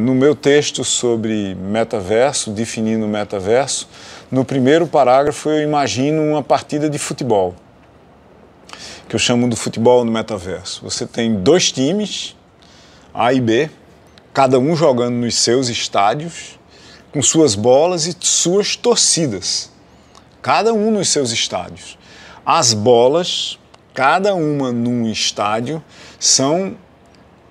No meu texto sobre metaverso, definindo metaverso, no primeiro parágrafo eu imagino uma partida de futebol, que eu chamo do futebol no metaverso. Você tem dois times, A e B, cada um jogando nos seus estádios, com suas bolas e suas torcidas, cada um nos seus estádios. As bolas, cada uma num estádio, são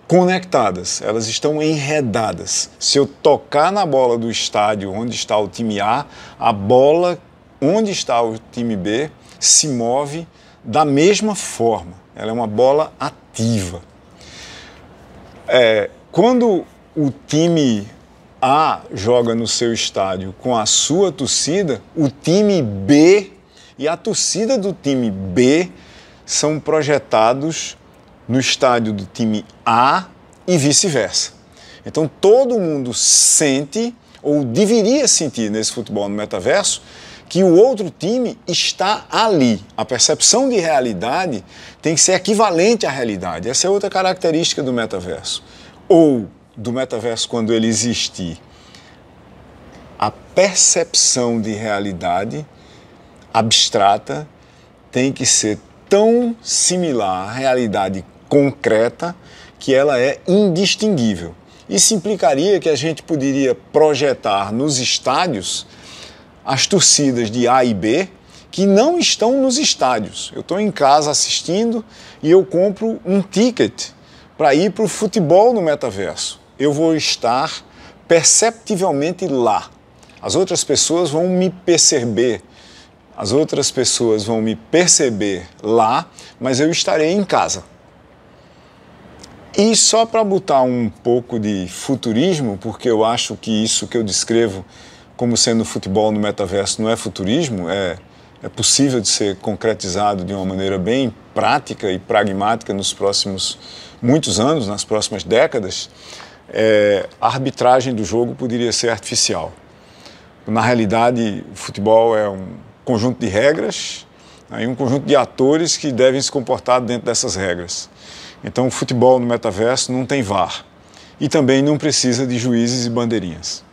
conectadas, elas estão enredadas. Se eu tocar na bola do estádio onde está o time A, a bola onde está o time B se move da mesma forma. Ela é uma bola ativa. É, quando o time A joga no seu estádio com a sua torcida, o time B e a torcida do time B são projetados no estádio do time A e vice-versa. Então todo mundo sente, ou deveria sentir nesse futebol no metaverso, que o outro time está ali. A percepção de realidade tem que ser equivalente à realidade. Essa é outra característica do metaverso. Ou do metaverso quando ele existir. A percepção de realidade abstrata tem que ser tão similar à realidade concreta que ela é indistinguível. Isso implicaria que a gente poderia projetar nos estádios as torcidas de A e B que não estão nos estádios. Eu estou em casa assistindo e eu compro um ticket para ir para o futebol no metaverso. Eu vou estar perceptivelmente lá. As outras pessoas vão me perceber. As outras pessoas vão me perceber lá, mas eu estarei em casa. E só para botar um pouco de futurismo, porque eu acho que isso que eu descrevo como sendo futebol no metaverso não é futurismo, é, é possível de ser concretizado de uma maneira bem prática e pragmática nos próximos muitos anos, nas próximas décadas, é, a arbitragem do jogo poderia ser artificial. Na realidade, o futebol é um conjunto de regras né, e um conjunto de atores que devem se comportar dentro dessas regras. Então, o futebol no metaverso não tem VAR e também não precisa de juízes e bandeirinhas.